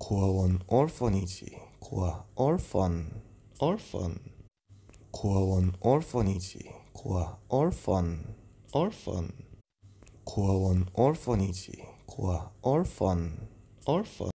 Kuawon orphanage. Qua orphan. Orphan. Kuawon orphanage. Qua orphan. Orphan. Kuawon orphanage. Qua orphan. Orphan.